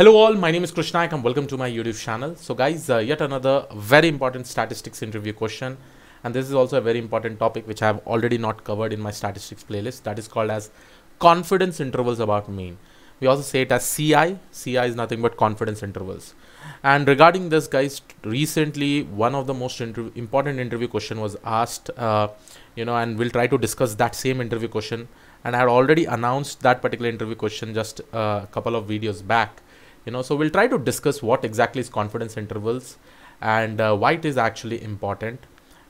Hello all, my name is Krishnayak and welcome to my YouTube channel. So guys, uh, yet another very important statistics interview question and this is also a very important topic which I have already not covered in my statistics playlist that is called as confidence intervals about mean. We also say it as CI. CI is nothing but confidence intervals. And regarding this guys, recently one of the most important interview question was asked, uh, you know, and we'll try to discuss that same interview question. And I had already announced that particular interview question just uh, a couple of videos back you know so we'll try to discuss what exactly is confidence intervals and uh, why it is actually important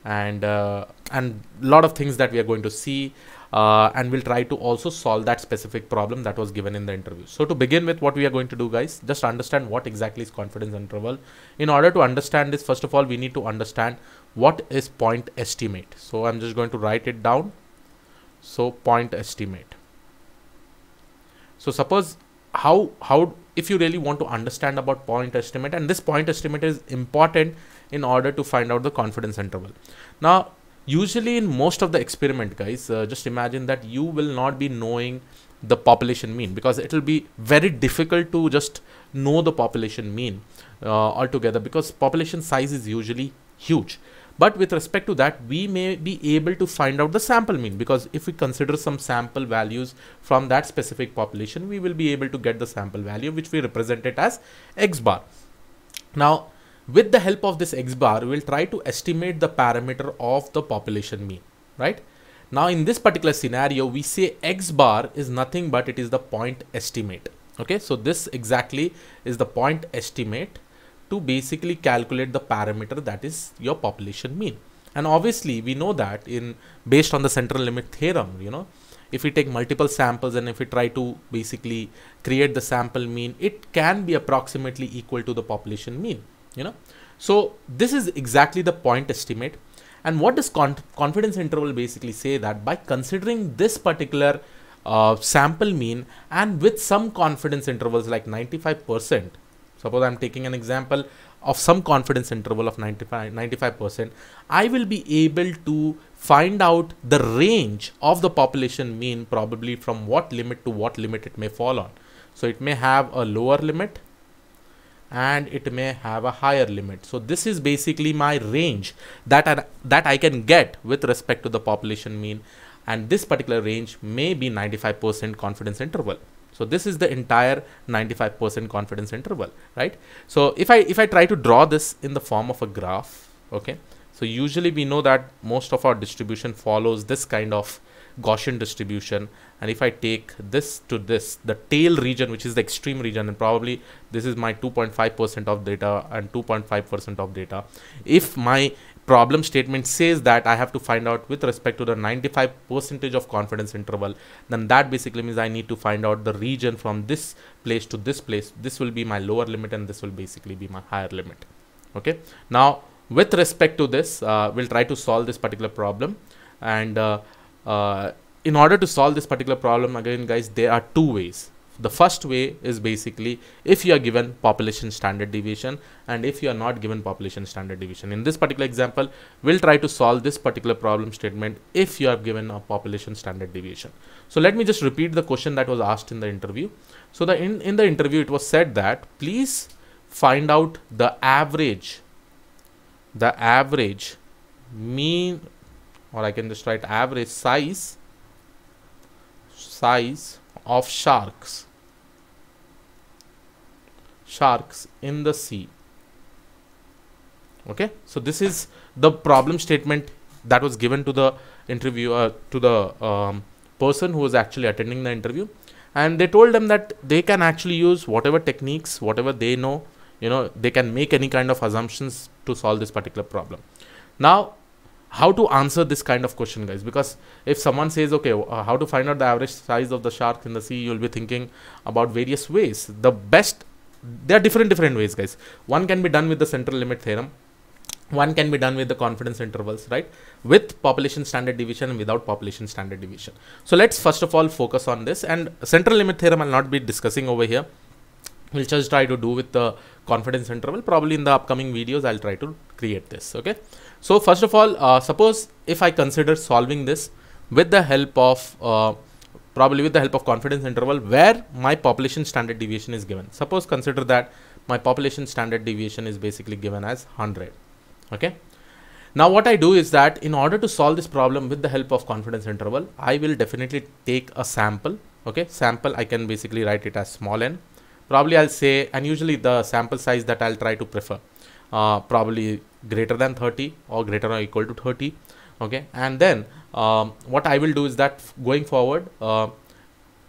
and uh, and a lot of things that we are going to see uh, and we'll try to also solve that specific problem that was given in the interview so to begin with what we are going to do guys just understand what exactly is confidence interval in order to understand this first of all we need to understand what is point estimate so i'm just going to write it down so point estimate so suppose how how if you really want to understand about point estimate and this point estimate is important in order to find out the confidence interval now usually in most of the experiment guys uh, just imagine that you will not be knowing the population mean because it will be very difficult to just know the population mean uh, altogether because population size is usually huge but with respect to that, we may be able to find out the sample mean because if we consider some sample values from that specific population, we will be able to get the sample value which we represent it as x bar. Now, with the help of this x bar, we will try to estimate the parameter of the population mean, right? Now, in this particular scenario, we say x bar is nothing but it is the point estimate. Okay, so this exactly is the point estimate to basically calculate the parameter that is your population mean. And obviously we know that in based on the central limit theorem, you know, if we take multiple samples and if we try to basically create the sample mean, it can be approximately equal to the population mean, you know. So this is exactly the point estimate. And what does confidence interval basically say that by considering this particular uh, sample mean and with some confidence intervals like 95 percent suppose i'm taking an example of some confidence interval of 95 95% i will be able to find out the range of the population mean probably from what limit to what limit it may fall on so it may have a lower limit and it may have a higher limit so this is basically my range that I, that i can get with respect to the population mean and this particular range may be 95% confidence interval so this is the entire 95% confidence interval, right? So if I if I try to draw this in the form of a graph, okay? So usually we know that most of our distribution follows this kind of Gaussian distribution. And if I take this to this, the tail region, which is the extreme region, and probably this is my 2.5% of data and 2.5% of data. If my problem statement says that I have to find out with respect to the 95 percentage of confidence interval, then that basically means I need to find out the region from this place to this place. This will be my lower limit and this will basically be my higher limit. Okay. Now, with respect to this, uh, we'll try to solve this particular problem. And uh, uh, in order to solve this particular problem, again, guys, there are two ways the first way is basically if you are given population standard deviation and if you are not given population standard deviation in this particular example we'll try to solve this particular problem statement if you are given a population standard deviation so let me just repeat the question that was asked in the interview so the in, in the interview it was said that please find out the average the average mean or I can just write average size size of sharks sharks in the sea okay so this is the problem statement that was given to the interviewer uh, to the um, person who was actually attending the interview and they told them that they can actually use whatever techniques whatever they know you know they can make any kind of assumptions to solve this particular problem now how to answer this kind of question guys because if someone says okay uh, how to find out the average size of the shark in the sea you'll be thinking about various ways the best there are different different ways guys one can be done with the central limit theorem one can be done with the confidence intervals right with population standard deviation and without population standard deviation so let's first of all focus on this and central limit theorem i'll not be discussing over here we'll just try to do with the confidence interval probably in the upcoming videos i'll try to create this okay so first of all uh, suppose if i consider solving this with the help of uh, probably with the help of confidence interval where my population standard deviation is given. Suppose consider that my population standard deviation is basically given as 100. Okay. Now what I do is that in order to solve this problem with the help of confidence interval, I will definitely take a sample. Okay. Sample, I can basically write it as small n. Probably I'll say, and usually the sample size that I'll try to prefer, uh, probably greater than 30 or greater or equal to 30. Okay. And then um, what I will do is that going forward, uh,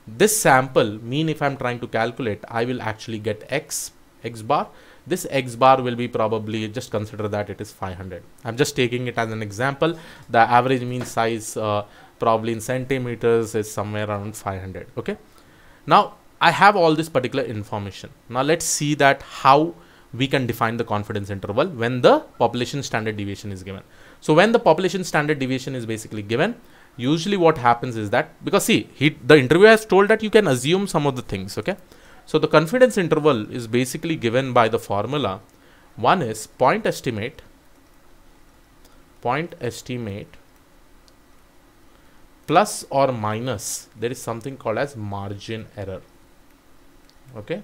this sample mean if I'm trying to calculate, I will actually get x, x bar. This x bar will be probably just consider that it is 500. I'm just taking it as an example. The average mean size uh, probably in centimeters is somewhere around 500. Okay. Now I have all this particular information. Now let's see that how we can define the confidence interval when the population standard deviation is given. So when the population standard deviation is basically given, usually what happens is that because see he, the interviewer has told that you can assume some of the things okay so the confidence interval is basically given by the formula one is point estimate point estimate plus or minus there is something called as margin error okay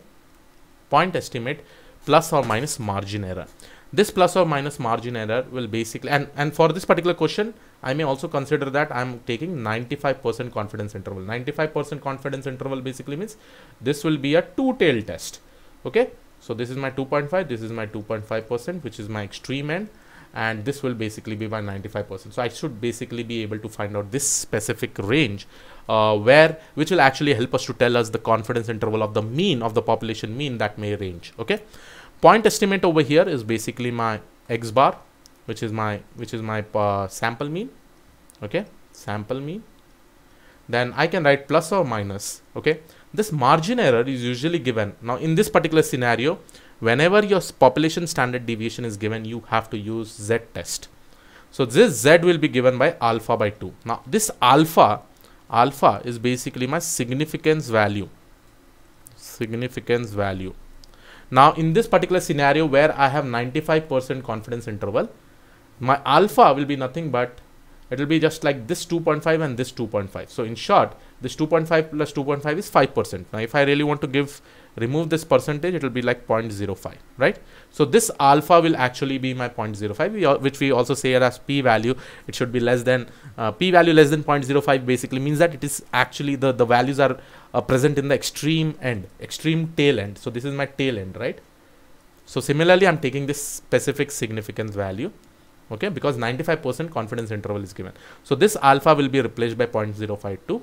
point estimate plus or minus margin error this plus or minus margin error will basically and and for this particular question i may also consider that i'm taking 95% confidence interval 95% confidence interval basically means this will be a two tail test okay so this is my 2.5 this is my 2.5% which is my extreme end and this will basically be my 95% so i should basically be able to find out this specific range uh, where which will actually help us to tell us the confidence interval of the mean of the population mean that may range okay point estimate over here is basically my x bar which is my which is my uh, sample mean okay sample mean then I can write plus or minus okay this margin error is usually given now in this particular scenario whenever your population standard deviation is given you have to use z test so this z will be given by alpha by 2 now this alpha alpha is basically my significance value significance value now in this particular scenario where I have 95% confidence interval, my alpha will be nothing but it will be just like this 2.5 and this 2.5. So in short, this 2.5 plus 2.5 is 5%. Now if I really want to give remove this percentage it will be like 0.05 right so this alpha will actually be my 0.05 which we also say as p value it should be less than uh, p value less than 0.05 basically means that it is actually the the values are uh, present in the extreme end extreme tail end so this is my tail end right so similarly i'm taking this specific significance value okay because 95% confidence interval is given so this alpha will be replaced by 0.052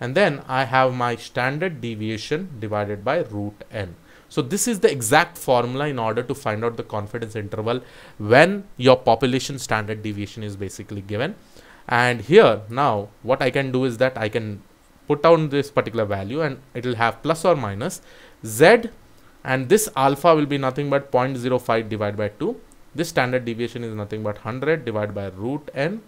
and then I have my standard deviation divided by root n. So this is the exact formula in order to find out the confidence interval when your population standard deviation is basically given. And here now what I can do is that I can put down this particular value and it will have plus or minus z and this alpha will be nothing but 0.05 divided by 2. This standard deviation is nothing but 100 divided by root n.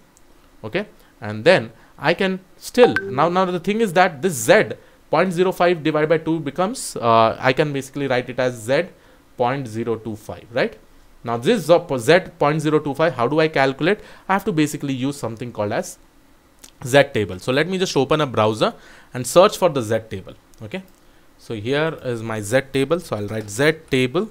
Okay and then I can still now now the thing is that this z 0.05 divided by 2 becomes uh, I can basically write it as z 0.025 right now this z 0.025 how do I calculate I have to basically use something called as z table so let me just open a browser and search for the z table okay so here is my z table so I'll write z table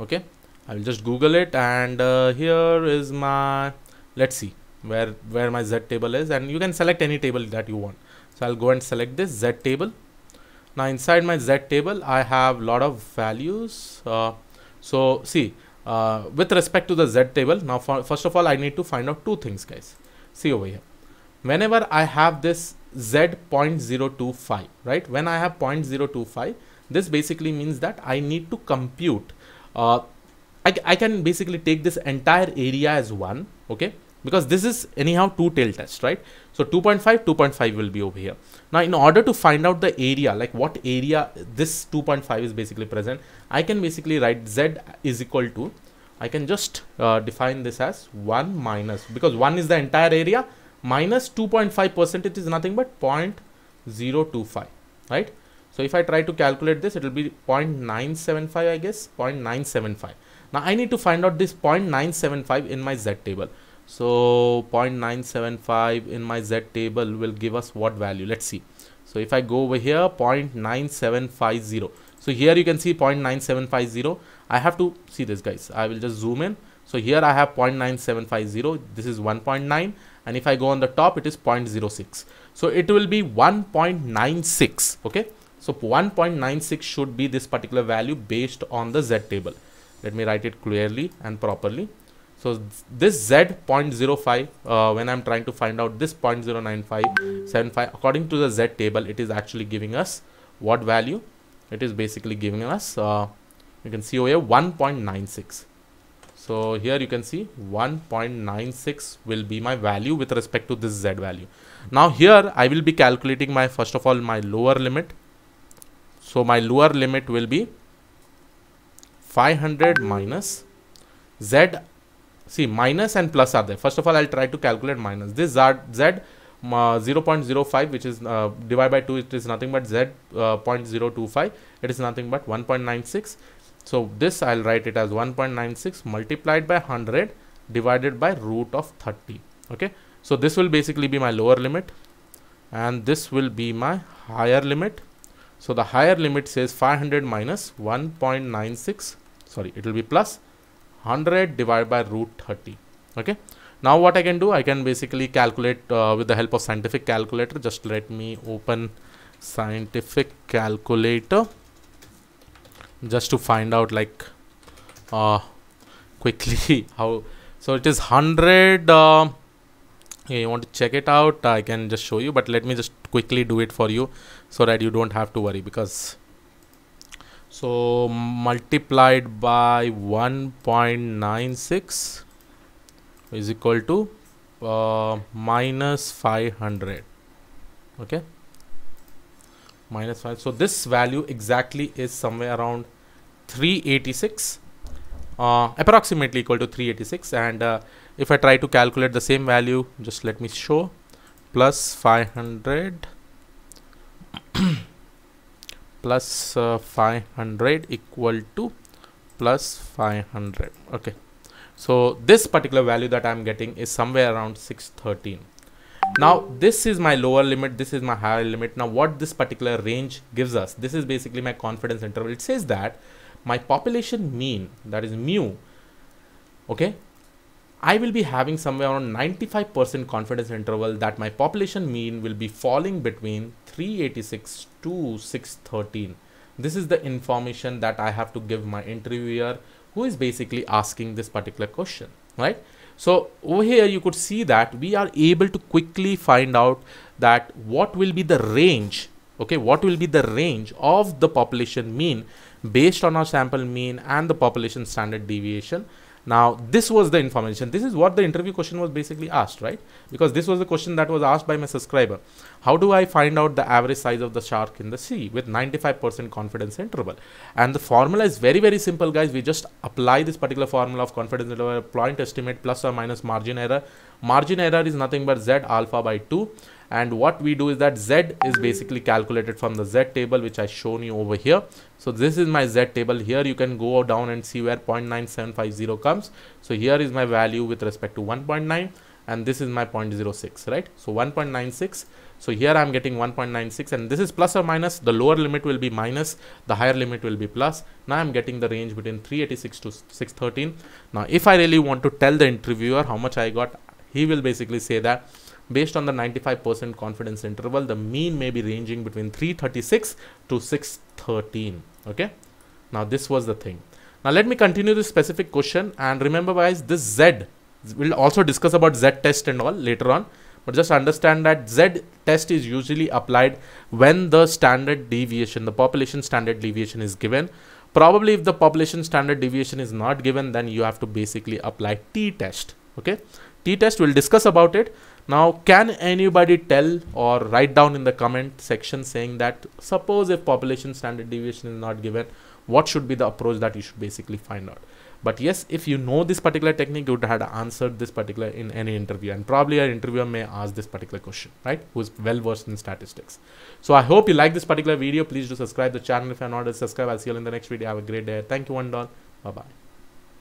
okay I will just google it and uh, here is my let's see where where my z table is and you can select any table that you want so i'll go and select this z table now inside my z table i have lot of values uh, so see uh, with respect to the z table now for, first of all i need to find out two things guys see over here whenever i have this z 0.025 right when i have 0.025 this basically means that i need to compute uh, I, I can basically take this entire area as one okay because this is anyhow two tail test, right? So 2.5, 2.5 will be over here. Now in order to find out the area, like what area this 2.5 is basically present, I can basically write Z is equal to, I can just uh, define this as 1 minus, because 1 is the entire area, minus 2.5 percentage is nothing but 0.025, right? So if I try to calculate this, it will be 0.975, I guess, 0.975. Now I need to find out this 0.975 in my Z table so 0.975 in my z table will give us what value let's see so if i go over here 0.9750 so here you can see 0.9750 i have to see this guys i will just zoom in so here i have 0.9750 this is 1.9 and if i go on the top it is 0.06 so it will be 1.96 okay so 1.96 should be this particular value based on the z table let me write it clearly and properly so this Z 0.05, uh, when I'm trying to find out this 0.09575, according to the Z table, it is actually giving us what value? It is basically giving us, uh, you can see over here 1.96. So here you can see 1.96 will be my value with respect to this Z value. Now here I will be calculating my, first of all, my lower limit. So my lower limit will be 500 minus Z see minus and plus are there first of all i'll try to calculate minus this z, z uh, 0.05 which is uh, divided by 2 it is nothing but z uh, 0.025 it is nothing but 1.96 so this i'll write it as 1.96 multiplied by 100 divided by root of 30 okay so this will basically be my lower limit and this will be my higher limit so the higher limit says 500 minus 1.96 sorry it will be plus 100 divided by root 30 okay now what I can do I can basically calculate uh, with the help of scientific calculator just let me open scientific calculator just to find out like uh, quickly how so it is 100 uh, you want to check it out I can just show you but let me just quickly do it for you so that you don't have to worry because so multiplied by 1.96 is equal to uh, minus 500 okay minus 5 so this value exactly is somewhere around 386 uh, approximately equal to 386 and uh, if I try to calculate the same value just let me show plus 500 plus uh, 500 equal to plus 500 okay so this particular value that i'm getting is somewhere around 613 now this is my lower limit this is my higher limit now what this particular range gives us this is basically my confidence interval it says that my population mean that is mu okay I will be having somewhere around 95% confidence interval that my population mean will be falling between 386 to 613. This is the information that I have to give my interviewer who is basically asking this particular question, right? So over here you could see that we are able to quickly find out that what will be the range, okay, what will be the range of the population mean based on our sample mean and the population standard deviation now, this was the information. This is what the interview question was basically asked, right? Because this was the question that was asked by my subscriber. How do I find out the average size of the shark in the sea with 95% confidence interval? And the formula is very, very simple, guys. We just apply this particular formula of confidence interval, point estimate plus or minus margin error. Margin error is nothing but Z alpha by 2 and what we do is that z is basically calculated from the z table which i shown you over here so this is my z table here you can go down and see where 0.9750 comes so here is my value with respect to 1.9 and this is my 0.06 right so 1.96 so here i'm getting 1.96 and this is plus or minus the lower limit will be minus the higher limit will be plus now i'm getting the range between 386 to 613 now if i really want to tell the interviewer how much i got he will basically say that based on the 95% confidence interval, the mean may be ranging between 336 to 613. Okay. Now this was the thing. Now let me continue this specific question and remember guys, this Z, we'll also discuss about Z test and all later on. But just understand that Z test is usually applied when the standard deviation, the population standard deviation is given. Probably if the population standard deviation is not given, then you have to basically apply T test. Okay t-test we'll discuss about it now can anybody tell or write down in the comment section saying that suppose if population standard deviation is not given what should be the approach that you should basically find out but yes if you know this particular technique you would have answered this particular in any interview and probably an interviewer may ask this particular question right who's well versed in statistics so i hope you like this particular video please do subscribe the channel if you're not subscribed i'll see you in the next video have a great day thank you one doll bye bye